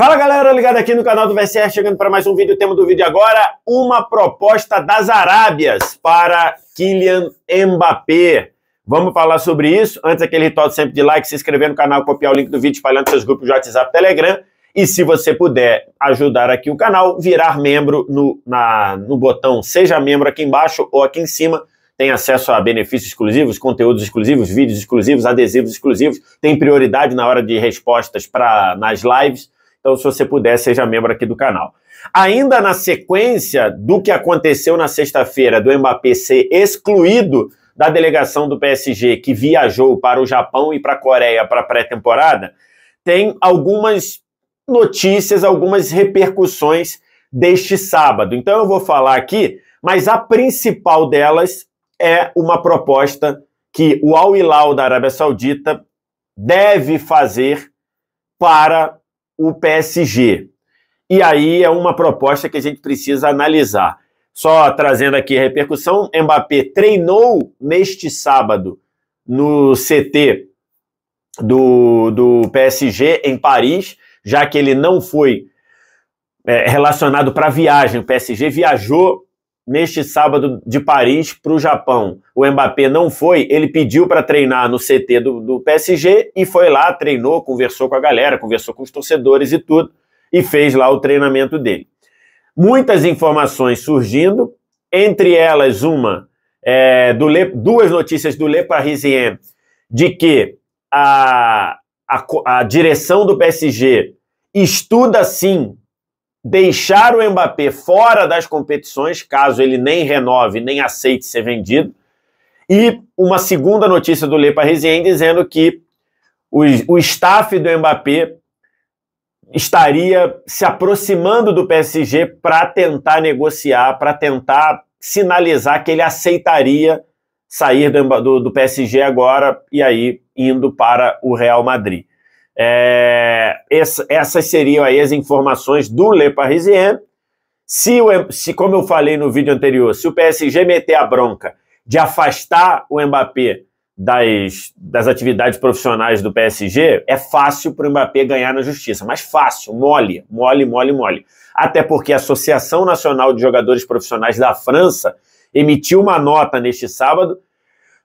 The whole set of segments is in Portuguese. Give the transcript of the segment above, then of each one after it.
Fala galera, ligado aqui no canal do VSR, chegando para mais um vídeo. O tema do vídeo agora: uma proposta das Arábias para Kylian Mbappé. Vamos falar sobre isso. Antes, aquele ritual sempre de like, se inscrever no canal, copiar o link do vídeo, espalhando seus grupos de WhatsApp Telegram. E se você puder ajudar aqui o canal, virar membro no, na, no botão Seja Membro aqui embaixo ou aqui em cima tem acesso a benefícios exclusivos, conteúdos exclusivos, vídeos exclusivos, adesivos exclusivos, tem prioridade na hora de respostas para nas lives. Então, se você puder, seja membro aqui do canal. Ainda na sequência do que aconteceu na sexta-feira do Mbappé ser excluído da delegação do PSG que viajou para o Japão e para a Coreia para pré-temporada, tem algumas notícias, algumas repercussões deste sábado. Então eu vou falar aqui, mas a principal delas é uma proposta que o Al Hilal da Arábia Saudita deve fazer para o PSG. E aí é uma proposta que a gente precisa analisar. Só trazendo aqui a repercussão, Mbappé treinou neste sábado no CT do, do PSG em Paris, já que ele não foi é, relacionado para viagem. O PSG viajou neste sábado de Paris para o Japão. O Mbappé não foi, ele pediu para treinar no CT do, do, PSG e foi lá, treinou, conversou com a galera, conversou com os torcedores e tudo, e fez lá o treinamento dele. Muitas informações surgindo, entre elas uma, é, do Le, duas notícias do Le Parisien, de que a, a, a direção do PSG estuda sim deixar o Mbappé fora das competições, caso ele nem renove, nem aceite ser vendido. E uma segunda notícia do Le Parisien dizendo que o, o staff do Mbappé estaria se aproximando do PSG para tentar negociar, para tentar sinalizar que ele aceitaria sair do, do, do PSG agora e aí indo para o Real Madrid. É, essas seriam aí as informações do Le Parisien. Se, o, se, como eu falei no vídeo anterior, se o PSG meter a bronca de afastar o Mbappé das, das atividades profissionais do PSG, é fácil para o Mbappé ganhar na justiça, mas fácil, mole, mole, mole, mole. Até porque a Associação Nacional de Jogadores Profissionais da França emitiu uma nota neste sábado,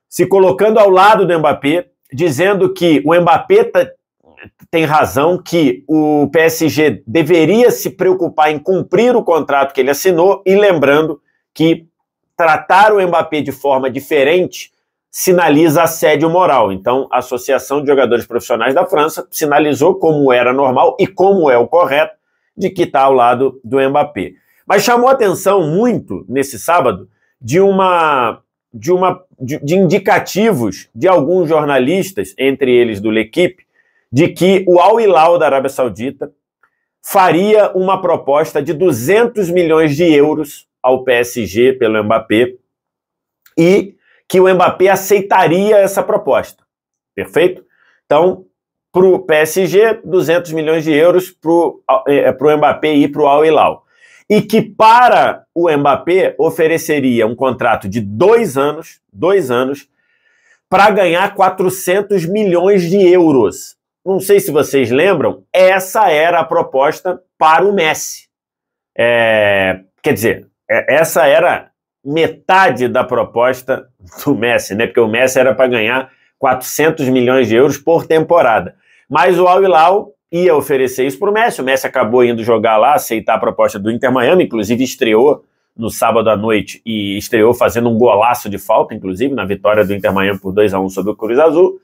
se colocando ao lado do Mbappé, dizendo que o Mbappé tá tem razão que o PSG deveria se preocupar em cumprir o contrato que ele assinou e lembrando que tratar o Mbappé de forma diferente sinaliza assédio moral. Então, a Associação de Jogadores Profissionais da França sinalizou como era normal e como é o correto de que está ao lado do Mbappé. Mas chamou atenção muito nesse sábado de uma de uma de, de indicativos de alguns jornalistas, entre eles do L'Equipe, de que o Al Hilal da Arábia Saudita faria uma proposta de 200 milhões de euros ao PSG pelo Mbappé e que o Mbappé aceitaria essa proposta. Perfeito? Então, para o PSG, 200 milhões de euros para o eh, Mbappé e para o Al Hilal. E que para o Mbappé ofereceria um contrato de dois anos, dois anos, para ganhar 400 milhões de euros não sei se vocês lembram, essa era a proposta para o Messi. É, quer dizer, é, essa era metade da proposta do Messi, né? Porque o Messi era para ganhar 400 milhões de euros por temporada. Mas o Al Hilal ia oferecer isso para o Messi. O Messi acabou indo jogar lá, aceitar a proposta do Inter Miami, inclusive estreou no sábado à noite e estreou fazendo um golaço de falta, inclusive, na vitória do Inter Miami por 2 a 1 sobre o Cruz Azul.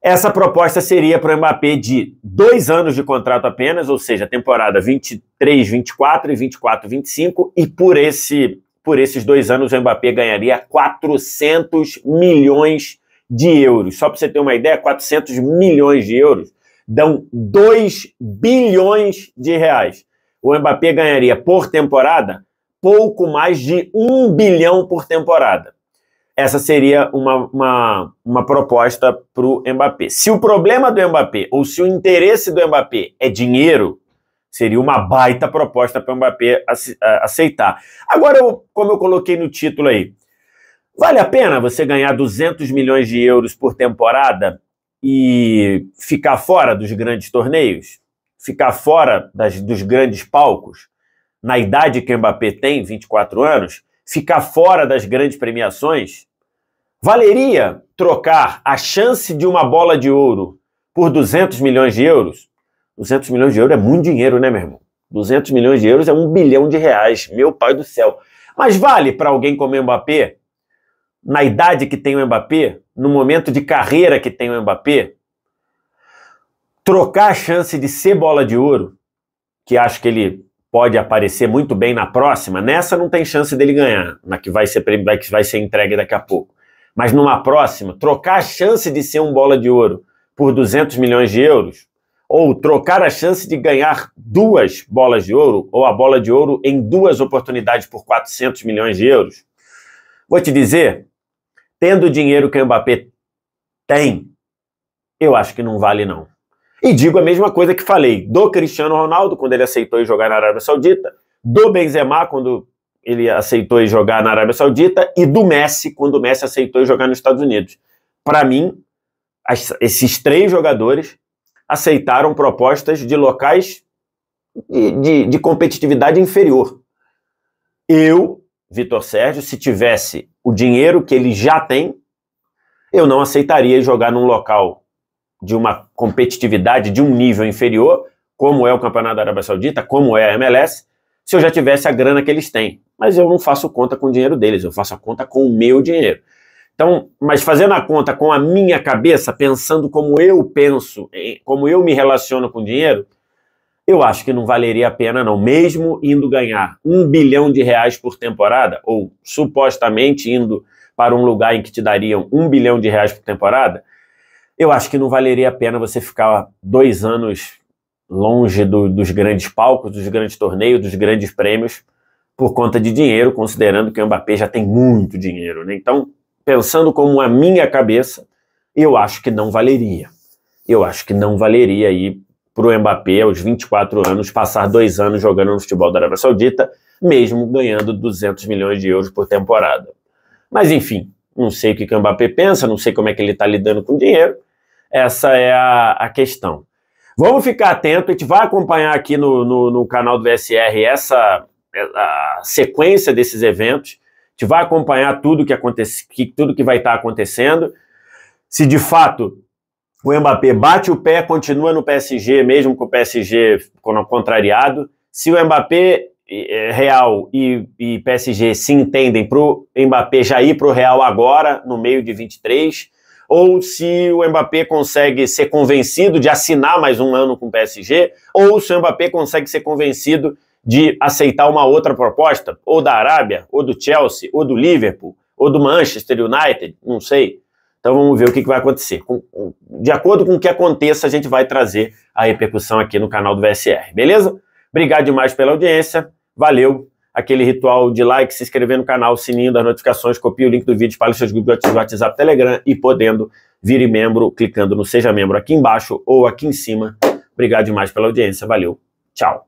Essa proposta seria para o Mbappé de dois anos de contrato apenas, ou seja, temporada 23, 24 e 24, 25, e por, esse, por esses dois anos o Mbappé ganharia 400 milhões de euros. Só para você ter uma ideia, 400 milhões de euros dão 2 bilhões de reais. O Mbappé ganharia por temporada pouco mais de 1 bilhão por temporada essa seria uma, uma, uma proposta para o Mbappé. Se o problema do Mbappé, ou se o interesse do Mbappé é dinheiro, seria uma baita proposta para o Mbappé aceitar. Agora, como eu coloquei no título aí, vale a pena você ganhar 200 milhões de euros por temporada e ficar fora dos grandes torneios? Ficar fora das, dos grandes palcos? Na idade que o Mbappé tem, 24 anos, ficar fora das grandes premiações? Valeria trocar a chance de uma bola de ouro por 200 milhões de euros? 200 milhões de euros é muito dinheiro, né, meu irmão? 200 milhões de euros é um bilhão de reais, meu pai do céu. Mas vale para alguém como o Mbappé, na idade que tem o Mbappé, no momento de carreira que tem o Mbappé, trocar a chance de ser bola de ouro, que acho que ele pode aparecer muito bem na próxima, nessa não tem chance dele ganhar, na que vai ser, que vai ser entregue daqui a pouco mas numa próxima, trocar a chance de ser um bola de ouro por 200 milhões de euros, ou trocar a chance de ganhar duas bolas de ouro, ou a bola de ouro em duas oportunidades por 400 milhões de euros, vou te dizer, tendo o dinheiro que o Mbappé tem, eu acho que não vale não. E digo a mesma coisa que falei do Cristiano Ronaldo quando ele aceitou jogar na Arábia Saudita, do Benzema quando ele aceitou jogar na Arábia Saudita, e do Messi, quando o Messi aceitou jogar nos Estados Unidos. Para mim, as, esses três jogadores aceitaram propostas de locais de, de, de competitividade inferior. Eu, Vitor Sérgio, se tivesse o dinheiro que ele já tem, eu não aceitaria jogar num local de uma competitividade de um nível inferior, como é o Campeonato da Arábia Saudita, como é a MLS, se eu já tivesse a grana que eles têm. Mas eu não faço conta com o dinheiro deles, eu faço a conta com o meu dinheiro. Então, mas fazendo a conta com a minha cabeça, pensando como eu penso, como eu me relaciono com o dinheiro, eu acho que não valeria a pena, não. Mesmo indo ganhar um bilhão de reais por temporada, ou supostamente indo para um lugar em que te dariam um bilhão de reais por temporada, eu acho que não valeria a pena você ficar dois anos longe do, dos grandes palcos, dos grandes torneios, dos grandes prêmios, por conta de dinheiro, considerando que o Mbappé já tem muito dinheiro. Né? Então, pensando como a minha cabeça, eu acho que não valeria. Eu acho que não valeria aí para o Mbappé, aos 24 anos, passar dois anos jogando no futebol da Arábia Saudita, mesmo ganhando 200 milhões de euros por temporada. Mas, enfim, não sei o que, o Mbappé pensa, não sei como é que ele está lidando com o dinheiro. Essa é a, a questão. Vamos ficar atento, a gente vai acompanhar aqui no, no, no canal do VSR essa sequência desses eventos. A gente vai acompanhar tudo que, acontece, que, tudo que vai estar tá acontecendo. Se de fato o Mbappé bate o pé, continua no PSG, mesmo com o PSG contrariado. Se o Mbappé eh, Real e, e PSG se entendem para o Mbappé já ir para o Real agora, no meio de 23, ou se o Mbappé consegue ser convencido de assinar mais um ano com o PSG, ou se o Mbappé consegue ser convencido de aceitar uma outra proposta, ou da Arábia, ou do Chelsea, ou do Liverpool, ou do Manchester United, não sei. Então vamos ver o que, vai acontecer. de acordo com o que aconteça, a gente vai trazer a repercussão aqui no canal do VSR, beleza? Obrigado demais pela audiência, valeu! aquele ritual de like, se inscrever no canal, sininho das notificações, copie o link do vídeo para os seus grupos de WhatsApp, Telegram e podendo vire membro clicando no Seja Membro aqui embaixo ou aqui em cima. Obrigado demais pela audiência, valeu, tchau.